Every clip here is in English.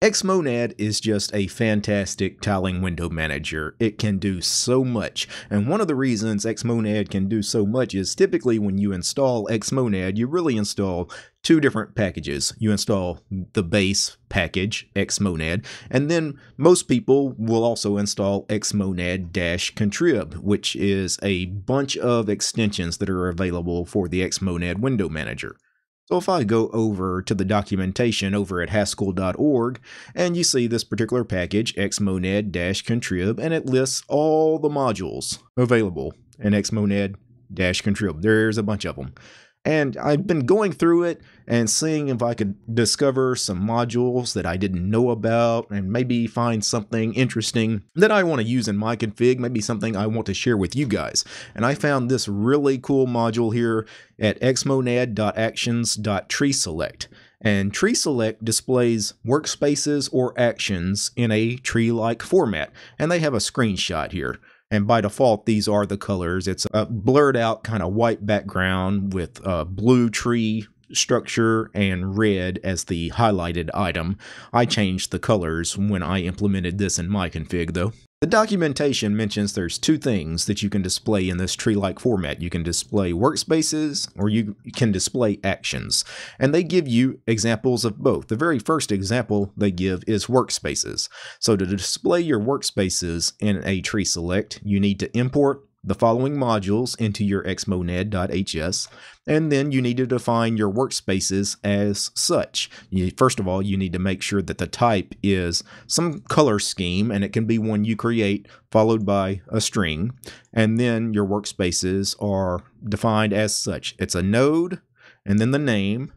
Xmonad is just a fantastic tiling window manager. It can do so much, and one of the reasons Xmonad can do so much is typically when you install Xmonad, you really install two different packages. You install the base package, Xmonad, and then most people will also install Xmonad-Contrib, which is a bunch of extensions that are available for the Xmonad window manager. So if I go over to the documentation over at haskell.org and you see this particular package, xmonad-contrib, and it lists all the modules available in xmonad-contrib. There's a bunch of them. And I've been going through it and seeing if I could discover some modules that I didn't know about and maybe find something interesting that I want to use in my config, maybe something I want to share with you guys. And I found this really cool module here at xmonad.actions.treeselect. And Tree Select displays workspaces or actions in a tree-like format, and they have a screenshot here. And by default, these are the colors. It's a blurred out kind of white background with a blue tree structure and red as the highlighted item. I changed the colors when I implemented this in my config though. The documentation mentions there's two things that you can display in this tree-like format. You can display workspaces or you can display actions. And they give you examples of both. The very first example they give is workspaces. So to display your workspaces in a tree select, you need to import the following modules into your xmonad.hs, and then you need to define your workspaces as such. You, first of all, you need to make sure that the type is some color scheme, and it can be one you create followed by a string, and then your workspaces are defined as such. It's a node, and then the name,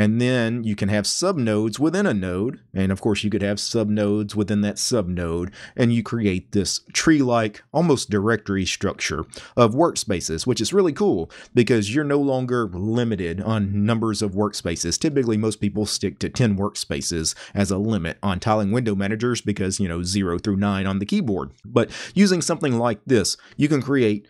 and then you can have subnodes within a node. And of course, you could have subnodes within that subnode. And you create this tree like, almost directory structure of workspaces, which is really cool because you're no longer limited on numbers of workspaces. Typically, most people stick to 10 workspaces as a limit on tiling window managers because, you know, 0 through 9 on the keyboard. But using something like this, you can create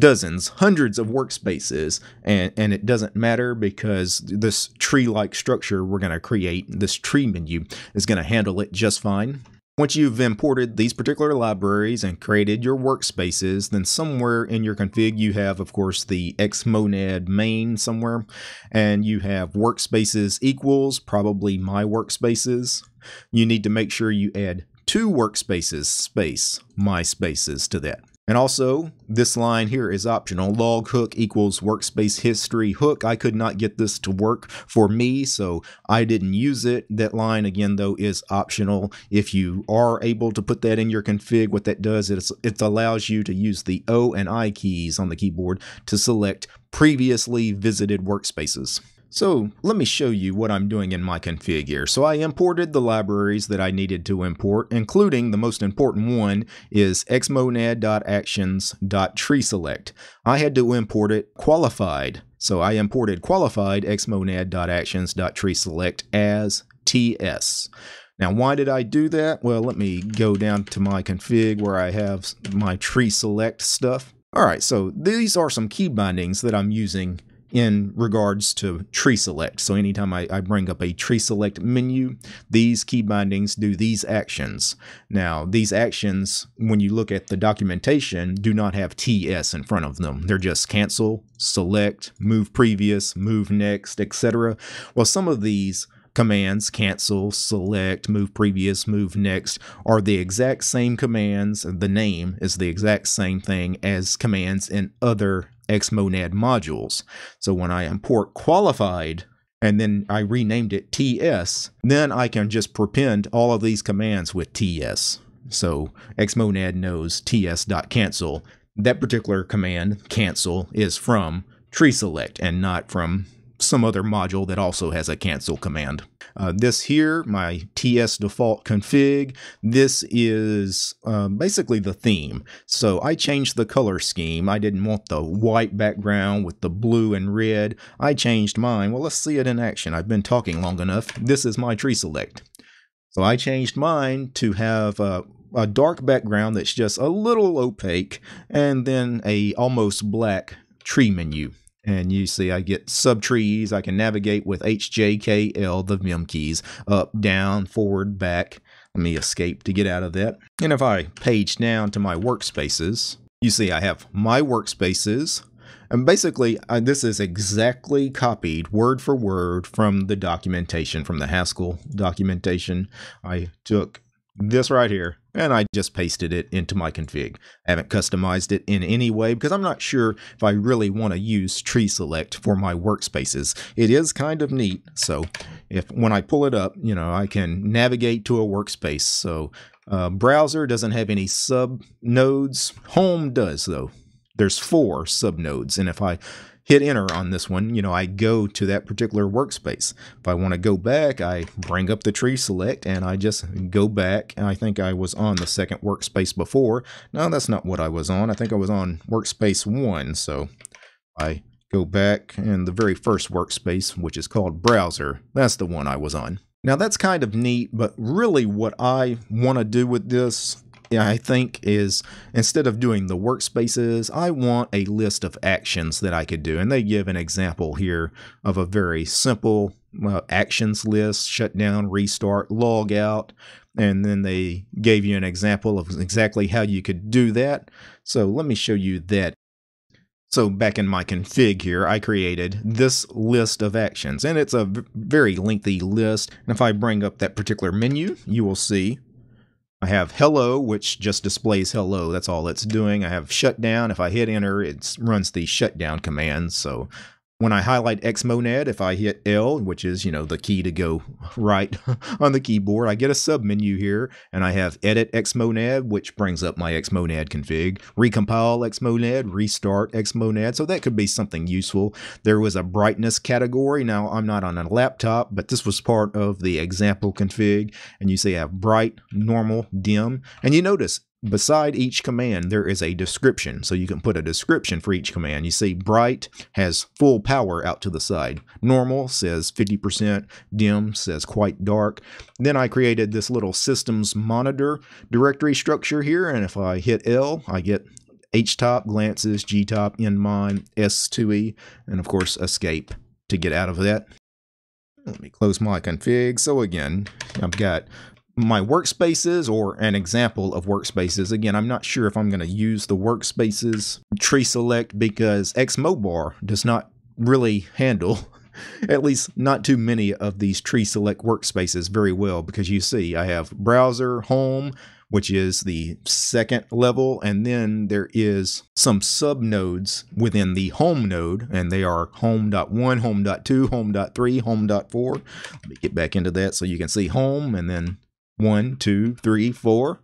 dozens, hundreds of workspaces, and, and it doesn't matter because this tree-like structure we're going to create, this tree menu, is going to handle it just fine. Once you've imported these particular libraries and created your workspaces, then somewhere in your config you have, of course, the xmonad main somewhere, and you have workspaces equals, probably my workspaces. You need to make sure you add two workspaces space my spaces to that. And also, this line here is optional. Log hook equals workspace history hook. I could not get this to work for me, so I didn't use it. That line, again, though, is optional. If you are able to put that in your config, what that does is it allows you to use the O and I keys on the keyboard to select previously visited workspaces. So let me show you what I'm doing in my config here. So I imported the libraries that I needed to import, including the most important one is xmonad.actions.treeselect. I had to import it qualified. So I imported qualified xmonad.actions.treeselect as TS. Now, why did I do that? Well, let me go down to my config where I have my tree select stuff. All right, so these are some key bindings that I'm using in regards to tree select. So anytime I, I bring up a tree select menu, these key bindings do these actions. Now, these actions, when you look at the documentation, do not have TS in front of them. They're just cancel, select, move previous, move next, etc. Well, some of these commands cancel, select, move previous, move next are the exact same commands. The name is the exact same thing as commands in other xmonad modules. So when I import qualified and then I renamed it TS, then I can just prepend all of these commands with TS. So xmonad knows ts.cancel. That particular command, cancel, is from tree select and not from some other module that also has a cancel command. Uh, this here, my TS default config, this is uh, basically the theme. So I changed the color scheme. I didn't want the white background with the blue and red. I changed mine. Well, let's see it in action. I've been talking long enough. This is my tree select. So I changed mine to have a dark background that's just a little opaque and then a almost black tree menu. And you see, I get subtrees. I can navigate with HJKL, the Vim keys, up, down, forward, back. Let me escape to get out of that. And if I page down to my workspaces, you see I have my workspaces. And basically, this is exactly copied word for word from the documentation, from the Haskell documentation. I took this right here, and I just pasted it into my config. I haven't customized it in any way because I'm not sure if I really want to use tree select for my workspaces. It is kind of neat, so if when I pull it up, you know, I can navigate to a workspace. So uh, browser doesn't have any sub nodes. Home does though. There's four sub nodes, and if I hit enter on this one, you know, I go to that particular workspace. If I want to go back, I bring up the tree select and I just go back. And I think I was on the second workspace before. No, that's not what I was on. I think I was on workspace one. So I go back and the very first workspace, which is called browser, that's the one I was on. Now that's kind of neat, but really what I want to do with this I think is instead of doing the workspaces, I want a list of actions that I could do. And they give an example here of a very simple uh, actions list, shut down, restart, log out. And then they gave you an example of exactly how you could do that. So let me show you that. So back in my config here, I created this list of actions, and it's a very lengthy list. And if I bring up that particular menu, you will see I have hello, which just displays hello. That's all it's doing. I have shutdown. If I hit enter, it runs the shutdown command. So when I highlight Xmonad, if I hit L, which is, you know, the key to go right on the keyboard, I get a submenu here and I have edit Xmonad, which brings up my Xmonad config, recompile Xmonad, restart Xmonad. So that could be something useful. There was a brightness category. Now I'm not on a laptop, but this was part of the example config. And you see I have bright, normal, dim. And you notice Beside each command, there is a description. So you can put a description for each command. You see, bright has full power out to the side. Normal says 50%. Dim says quite dark. Then I created this little systems monitor directory structure here. And if I hit L, I get htop, glances, gtop, nmon, s2e, and of course escape to get out of that. Let me close my config. So again, I've got my workspaces or an example of workspaces. Again, I'm not sure if I'm going to use the workspaces tree select because Xmobar does not really handle at least not too many of these tree select workspaces very well because you see I have browser, home, which is the second level, and then there is some sub nodes within the home node, and they are home.1, home.2, home.3, home.4. Let me get back into that so you can see home and then one, two, three, four.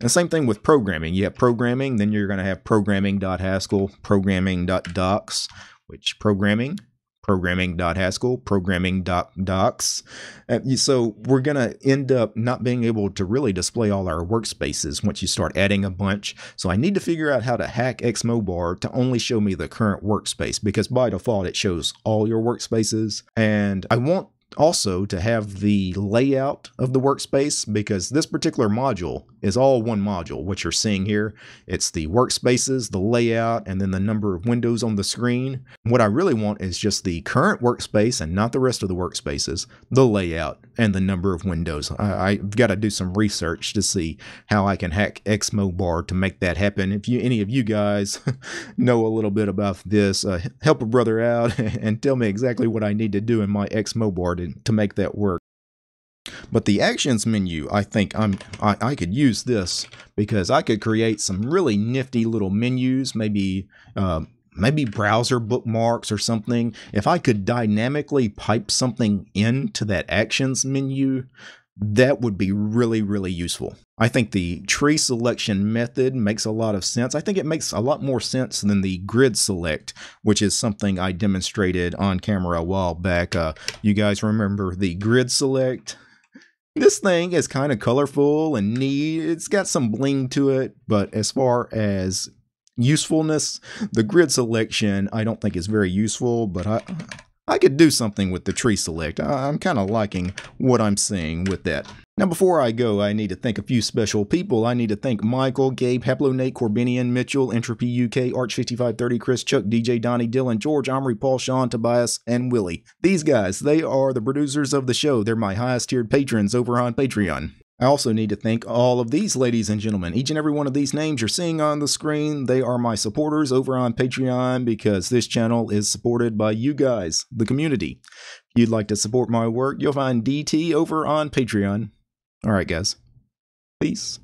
And same thing with programming. You have programming, then you're going to have programming.haskell, programming.docs, which programming, programming.haskell, programming.docs. And so we're going to end up not being able to really display all our workspaces once you start adding a bunch. So I need to figure out how to hack Xmobar to only show me the current workspace because by default it shows all your workspaces. And I want also to have the layout of the workspace because this particular module is all one module. What you're seeing here, it's the workspaces, the layout, and then the number of windows on the screen. What I really want is just the current workspace and not the rest of the workspaces, the layout, and the number of windows. I, have got to do some research to see how I can hack Xmobar to make that happen. If you, any of you guys know a little bit about this, uh, help a brother out and tell me exactly what I need to do in my Xmobar to, to make that work. But the actions menu, I think I'm, I, I could use this because I could create some really nifty little menus, maybe uh, maybe browser bookmarks or something. If I could dynamically pipe something into that actions menu, that would be really, really useful. I think the tree selection method makes a lot of sense. I think it makes a lot more sense than the grid select, which is something I demonstrated on camera a while back. Uh, you guys remember the grid select? This thing is kind of colorful and neat. It's got some bling to it, but as far as usefulness, the grid selection I don't think is very useful, but I I could do something with the tree select. I, I'm kind of liking what I'm seeing with that. Now, before I go, I need to thank a few special people. I need to thank Michael, Gabe, Heplo, Nate, Corbinian, Mitchell, Entropy UK, Arch5530, Chris, Chuck, DJ, Donnie, Dylan, George, Omri, Paul, Sean, Tobias, and Willie. These guys, they are the producers of the show. They're my highest tiered patrons over on Patreon. I also need to thank all of these ladies and gentlemen. Each and every one of these names you're seeing on the screen, they are my supporters over on Patreon because this channel is supported by you guys, the community. If you'd like to support my work, you'll find DT over on Patreon. All right, guys. Peace.